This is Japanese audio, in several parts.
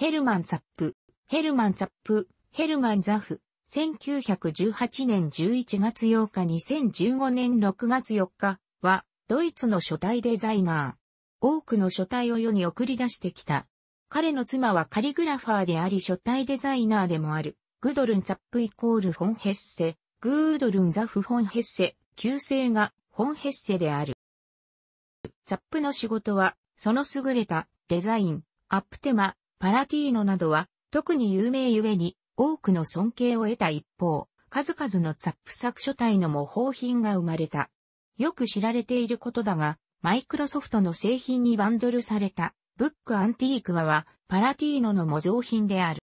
ヘルマン・ザップ、ヘルマン・ザップ、ヘルマン・ザフ、1918年11月8日2015年6月4日は、ドイツの書体デザイナー。多くの書体を世に送り出してきた。彼の妻はカリグラファーであり書体デザイナーでもある。グドルン・ザップイコールフォン・ヘッセ、グードルン・ザフ・フォン・ヘッセ、旧姓がフォン・ヘッセである。ザップの仕事は、その優れたデザイン、アップテマ、パラティーノなどは、特に有名ゆえに、多くの尊敬を得た一方、数々のザップ作書体の模倣品が生まれた。よく知られていることだが、マイクロソフトの製品にバンドルされた、ブックアンティークアは、パラティーノの模造品である。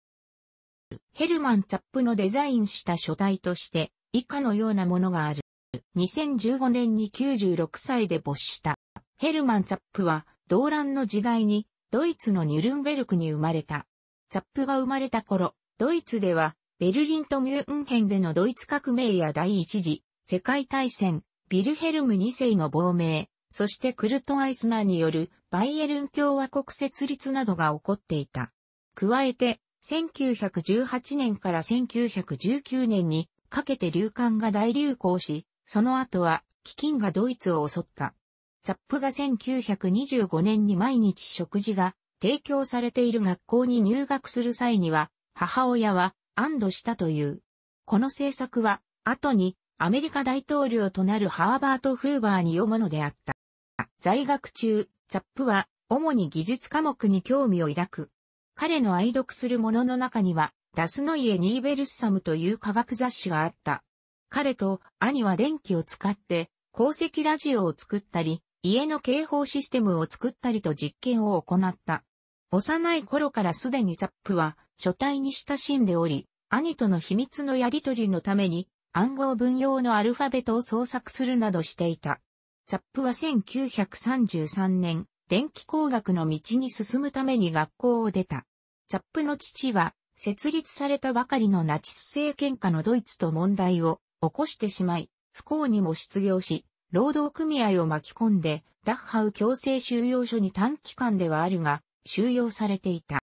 ヘルマン・チャップのデザインした書体として、以下のようなものがある。2015年に96歳で没した。ヘルマン・チップは、動乱の時代にドイツのニュルンベルクに生まれた。ザップが生まれた頃、ドイツでは、ベルリンとミュンヘンでのドイツ革命や第一次世界大戦、ビルヘルム2世の亡命、そしてクルト・アイスナーによるバイエルン共和国設立などが起こっていた。加えて、1918年から1919年にかけて流感が大流行し、その後は飢饉がドイツを襲った。ザップが1925年に毎日食事が提供されている学校に入学する際には、母親は安堵したという。この政策は、後にアメリカ大統領となるハーバート・フーバーに読むのであった。在学中、ザップは主に技術科目に興味を抱く。彼の愛読するものの中には、ダスノイエ・ニーベルスサムという科学雑誌があった。彼と兄は電気を使って、鉱石ラジオを作ったり、家の警報システムを作ったりと実験を行った。幼い頃からすでにザップは書体に親しんでおり、兄との秘密のやりとりのために暗号文用のアルファベットを創作するなどしていた。ザップは1933年、電気工学の道に進むために学校を出た。ザップの父は、設立されたばかりのナチス政権下のドイツと問題を起こしてしまい、不幸にも失業し、労働組合を巻き込んで、ダッハウ強制収容所に短期間ではあるが、収容されていた。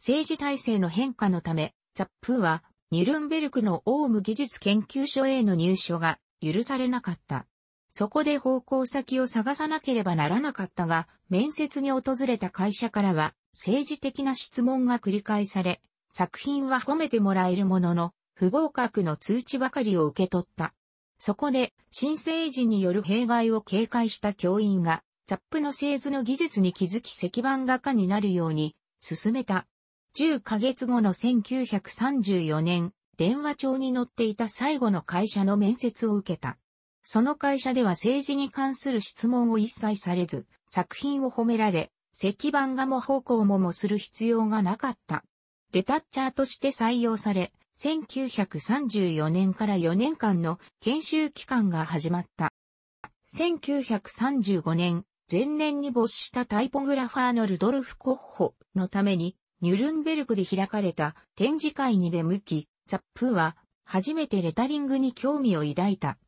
政治体制の変化のため、ザップーは、ニルンベルクのオウム技術研究所への入所が許されなかった。そこで方向先を探さなければならなかったが、面接に訪れた会社からは、政治的な質問が繰り返され、作品は褒めてもらえるものの、不合格の通知ばかりを受け取った。そこで、新生児による弊害を警戒した教員が、ザップの製図の技術に気づき石版画家になるように、進めた。10ヶ月後の1934年、電話帳に載っていた最後の会社の面接を受けた。その会社では政治に関する質問を一切されず、作品を褒められ、石版画も方向ももする必要がなかった。レタッチャーとして採用され、1934年から4年間の研修期間が始まった。1935年、前年に没したタイポグラファーのルドルフ・コッホのために、ニュルンベルクで開かれた展示会に出向き、ザップは初めてレタリングに興味を抱いた。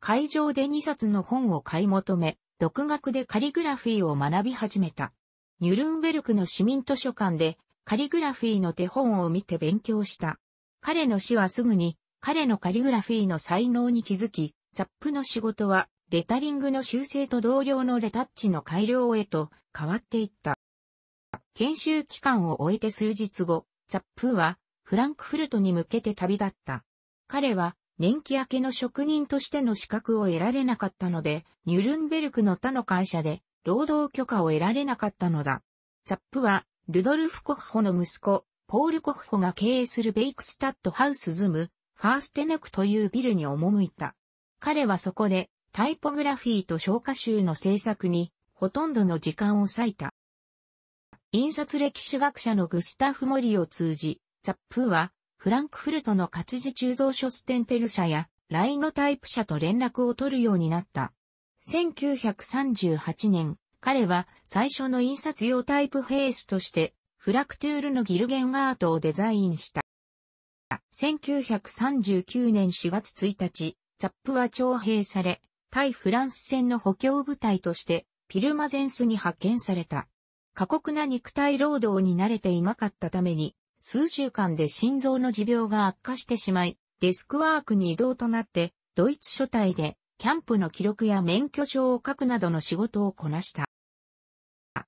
会場で2冊の本を買い求め、独学でカリグラフィーを学び始めた。ニュルンベルクの市民図書館でカリグラフィーの手本を見て勉強した。彼の死はすぐに、彼のカリグラフィーの才能に気づき、ザップの仕事は、レタリングの修正と同僚のレタッチの改良へと変わっていった。研修期間を終えて数日後、ザップはフランクフルトに向けて旅立った。彼は年季明けの職人としての資格を得られなかったので、ニュルンベルクの他の会社で労働許可を得られなかったのだ。ザップはルドルフ・コッホの息子、ポール・コッホが経営するベイクスタッドハウスズム、ファーステネクというビルに赴いた。彼はそこでタイポグラフィーと消化集の制作にほとんどの時間を割いた。印刷歴史学者のグスタフ・モリを通じ、ザップはフランクフルトの活字鋳造所ステンペル社やラインのタイプ社と連絡を取るようになった。1938年、彼は最初の印刷用タイプフェースとしてフラクトゥールのギルゲンアートをデザインした。1939年4月1日、ザップは徴兵され、対フランス戦の補強部隊として、ピルマゼンスに派遣された。過酷な肉体労働に慣れていなかったために、数週間で心臓の持病が悪化してしまい、デスクワークに移動となって、ドイツ所帯で、キャンプの記録や免許証を書くなどの仕事をこなした。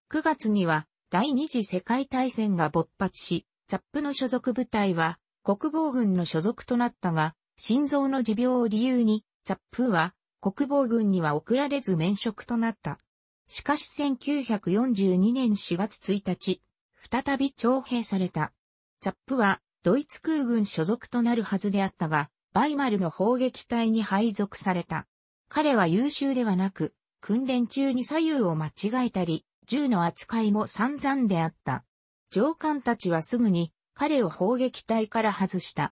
9月には、第二次世界大戦が勃発し、ザップの所属部隊は国防軍の所属となったが、心臓の持病を理由に、ザップは国防軍には送られず免職となった。しかし1942年4月1日、再び徴兵された。ザップはドイツ空軍所属となるはずであったが、バイマルの砲撃隊に配属された。彼は優秀ではなく、訓練中に左右を間違えたり、銃の扱いも散々であった。上官たちはすぐに彼を砲撃隊から外した。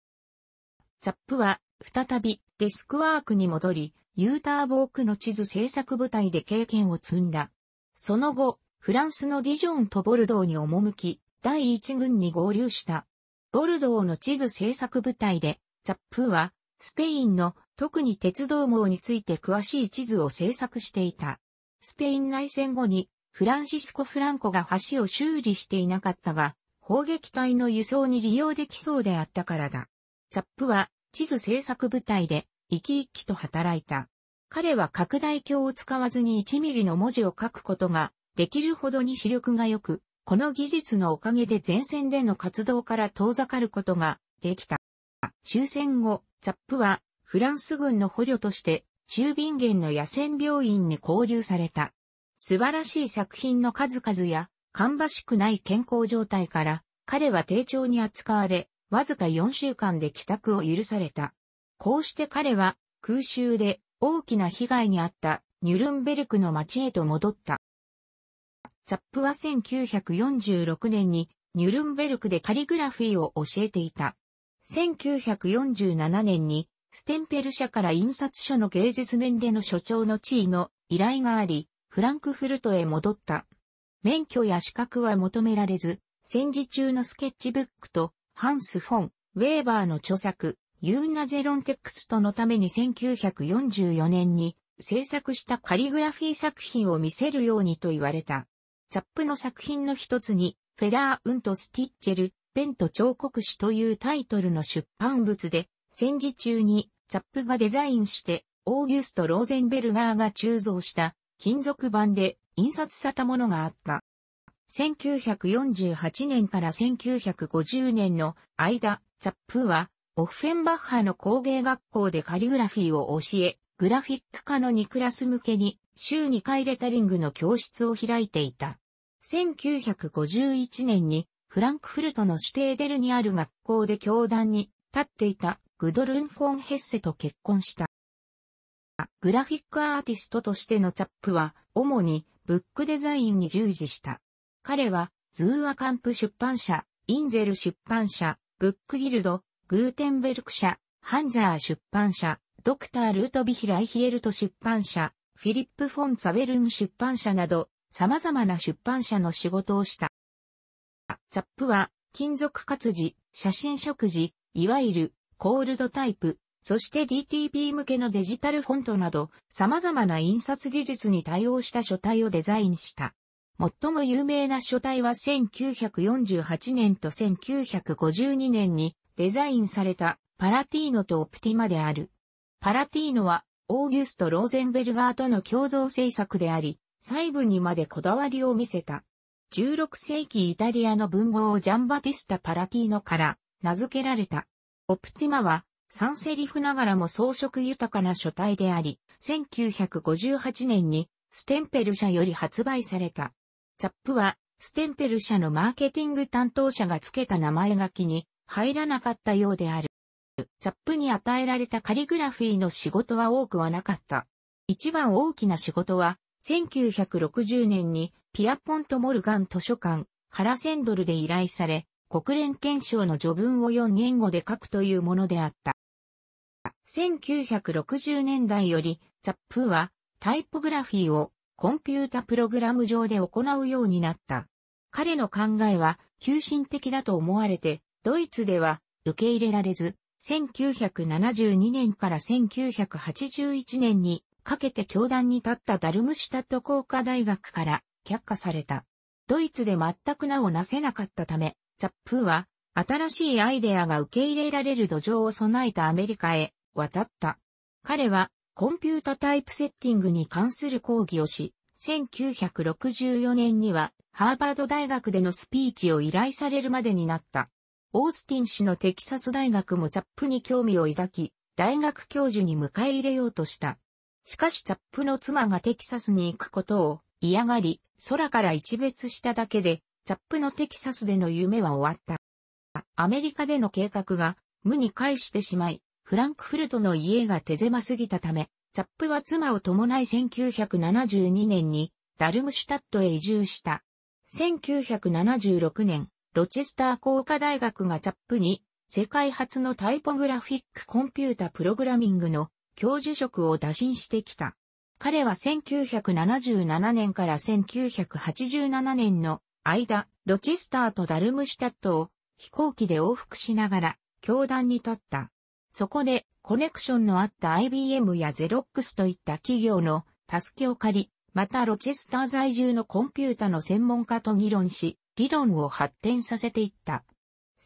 ザップは再びデスクワークに戻り、ユーターボークの地図制作部隊で経験を積んだ。その後、フランスのディジョンとボルドーに赴き、第一軍に合流した。ボルドーの地図制作部隊で、ザップは、スペインの特に鉄道網について詳しい地図を制作していた。スペイン内戦後にフランシスコ・フランコが橋を修理していなかったが、砲撃隊の輸送に利用できそうであったからだ。ザップは地図制作部隊で生き生きと働いた。彼は拡大鏡を使わずに1ミリの文字を書くことができるほどに視力が良く、この技術のおかげで前線での活動から遠ざかることができた。終戦後、ザップはフランス軍の捕虜として中便源の野戦病院に交流された。素晴らしい作品の数々や、芳しくない健康状態から、彼は丁重に扱われ、わずか4週間で帰宅を許された。こうして彼は、空襲で大きな被害に遭ったニュルンベルクの町へと戻った。ザップは1946年にニュルンベルクでカリグラフィーを教えていた。1947年にステンペル社から印刷所の芸術面での所長の地位の依頼があり、フランクフルトへ戻った。免許や資格は求められず、戦時中のスケッチブックとハンス・フォン、ウェーバーの著作、ユーナゼロンテクストのために1944年に制作したカリグラフィー作品を見せるようにと言われた。ザップの作品の一つに、フェダー・ウント・スティッチェル、ペンと彫刻師というタイトルの出版物で、戦時中にザップがデザインして、オーギュスト・ローゼンベルガーが鋳造した金属板で印刷されたものがあった。1948年から1950年の間、ザップは、オフェンバッハの工芸学校でカリグラフィーを教え、グラフィック科の2クラス向けに、週2回レタリングの教室を開いていた。1951年に、フランクフルトのシュテーデルにある学校で教壇に立っていたグドルン・フォン・ヘッセと結婚した。グラフィックアーティストとしてのチャップは、主にブックデザインに従事した。彼は、ズーアカンプ出版社、インゼル出版社、ブックギルド、グーテンベルク社、ハンザー出版社、ドクター・ルートビヒ・ライヒエルト出版社、フィリップ・フォン・サベルン出版社など、様々な出版社の仕事をした。チャップは、金属活字、写真食事、いわゆる、コールドタイプ、そして DTP 向けのデジタルフォントなど、様々な印刷技術に対応した書体をデザインした。最も有名な書体は1948年と1952年にデザインされたパラティーノとオプティマである。パラティーノはオーギュスト・ローゼンベルガーとの共同制作であり、細部にまでこだわりを見せた。16世紀イタリアの文豪ジャンバティスタ・パラティーノから名付けられた。オプティマはンセリフながらも装飾豊かな書体であり、1958年にステンペル社より発売された。ザップは、ステンペル社のマーケティング担当者が付けた名前書きに入らなかったようである。ザップに与えられたカリグラフィーの仕事は多くはなかった。一番大きな仕事は、1960年にピアポント・モルガン図書館、ハラセンドルで依頼され、国連憲章の序文を4言語で書くというものであった。1960年代より、ザップは、タイポグラフィーをコンピュータプログラム上で行うようになった。彼の考えは、急進的だと思われて、ドイツでは受け入れられず、1972年から1981年にかけて教団に立ったダルムシュタット工科大学から却下された。ドイツで全く名をなせなかったため、ザップは新しいアイデアが受け入れられる土壌を備えたアメリカへ渡った。彼はコンピュータタイプセッティングに関する講義をし、1964年にはハーバード大学でのスピーチを依頼されるまでになった。オースティン氏のテキサス大学もチャップに興味を抱き、大学教授に迎え入れようとした。しかしチャップの妻がテキサスに行くことを嫌がり、空から一別しただけで、チャップのテキサスでの夢は終わった。アメリカでの計画が無に返してしまい、フランクフルトの家が手狭すぎたため、チャップは妻を伴い1972年にダルムシュタットへ移住した。1976年、ロチェスター工科大学がチャップに世界初のタイポグラフィックコンピュータプログラミングの教授職を打診してきた。彼は1977年から1987年の間、ロチェスターとダルムシュタットを飛行機で往復しながら教壇に立った。そこで、コネクションのあった IBM やゼロックスといった企業の助けを借り、またロチェスター在住のコンピュータの専門家と議論し、理論を発展させていった。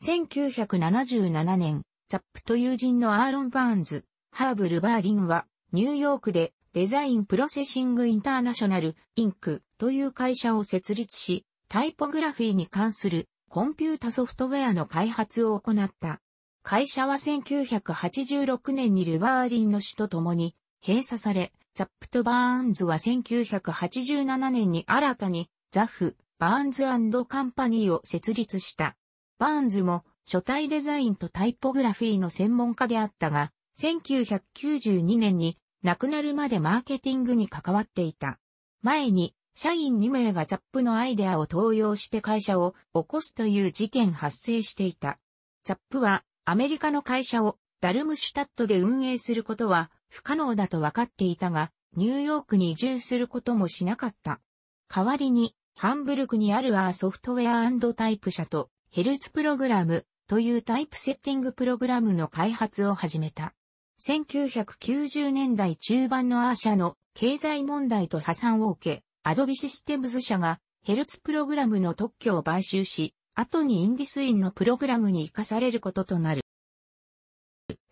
1977年、ザップと友人のアーロン・バーンズ、ハーブル・バーリンは、ニューヨークでデザインプロセッシングインターナショナル、インクという会社を設立し、タイポグラフィーに関するコンピュータソフトウェアの開発を行った。会社は1986年にルバーリンの死と共に閉鎖され、ザップとバーンズは1987年に新たにザフ、バーンズカンパニーを設立した。バーンズも書体デザインとタイポグラフィーの専門家であったが、1992年に亡くなるまでマーケティングに関わっていた。前に社員2名がザップのアイデアを登用して会社を起こすという事件発生していた。ザップはアメリカの会社をダルムシュタットで運営することは不可能だと分かっていたが、ニューヨークに移住することもしなかった。代わりに、ハンブルクにあるアーソフトウェアタイプ社とヘルツプログラムというタイプセッティングプログラムの開発を始めた。1990年代中盤のアー社の経済問題と破産を受け、アドビシステムズ社がヘルツプログラムの特許を買収し、後にインディスインのプログラムに活かされることとなる。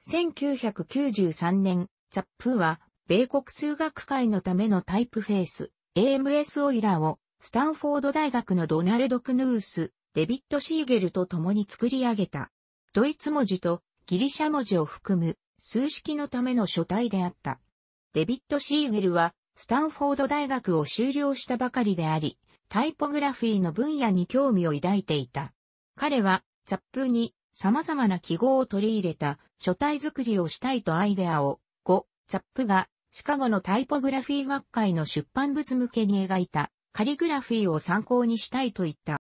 1993年、チャップーは、米国数学界のためのタイプフェイス、AMS オイラーを、スタンフォード大学のドナルド・クヌース、デビッド・シーゲルと共に作り上げた。ドイツ文字とギリシャ文字を含む数式のための書体であった。デビッド・シーゲルはスタンフォード大学を修了したばかりであり、タイポグラフィーの分野に興味を抱いていた。彼は、チャップに様々な記号を取り入れた書体作りをしたいとアイデアを、5、チャップがシカゴのタイポグラフィー学会の出版物向けに描いたカリグラフィーを参考にしたいと言った。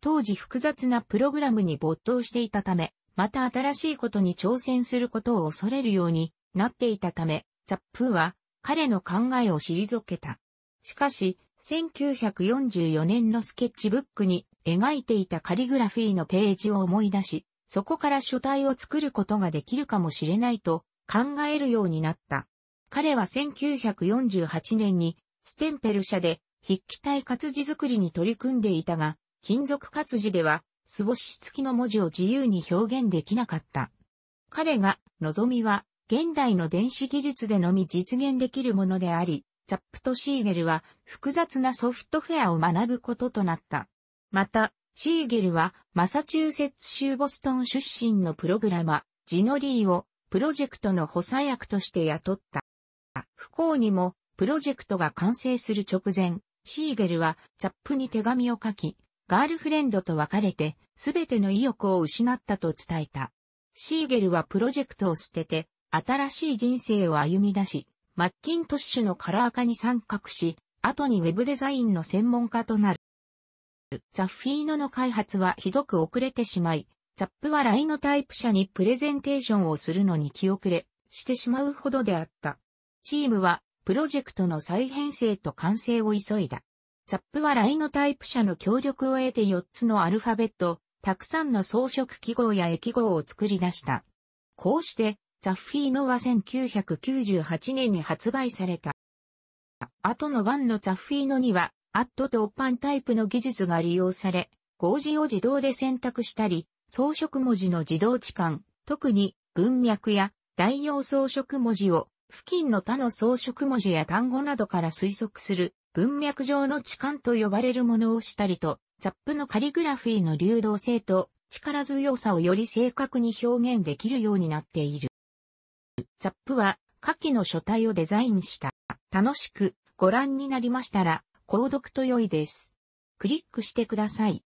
当時複雑なプログラムに没頭していたため、また新しいことに挑戦することを恐れるようになっていたため、チャップは彼の考えを退けた。しかし、1944年のスケッチブックに描いていたカリグラフィーのページを思い出し、そこから書体を作ることができるかもしれないと考えるようになった。彼は1948年にステンペル社で筆記体活字作りに取り組んでいたが、金属活字では素し付きの文字を自由に表現できなかった。彼が望みは現代の電子技術でのみ実現できるものであり、チャップとシーゲルは複雑なソフトフェアを学ぶこととなった。また、シーゲルはマサチューセッツ州ボストン出身のプログラマ、ジノリーをプロジェクトの補佐役として雇った。不幸にもプロジェクトが完成する直前、シーゲルはチャップに手紙を書き、ガールフレンドと別れて、すべての意欲を失ったと伝えた。シーゲルはプロジェクトを捨てて、新しい人生を歩み出し、マッキントッシュのカラー化に参画し、後にウェブデザインの専門家となる。ザッフィーノの開発はひどく遅れてしまい、ザップはライノタイプ社にプレゼンテーションをするのに気遅れしてしまうほどであった。チームはプロジェクトの再編成と完成を急いだ。ザップはライノタイプ社の協力を得て4つのアルファベット、たくさんの装飾記号や液号を作り出した。こうしてザッフィーノは1998年に発売された。後の版のザッフィーノには、アットとオパンタイプの技術が利用され、合字を自動で選択したり、装飾文字の自動置換、特に文脈や代用装飾文字を付近の他の装飾文字や単語などから推測する文脈上の置換と呼ばれるものをしたりと、ザップのカリグラフィーの流動性と力強さをより正確に表現できるようになっている。ザップは下記の書体をデザインした。楽しくご覧になりましたら、購読と良いです。クリックしてください。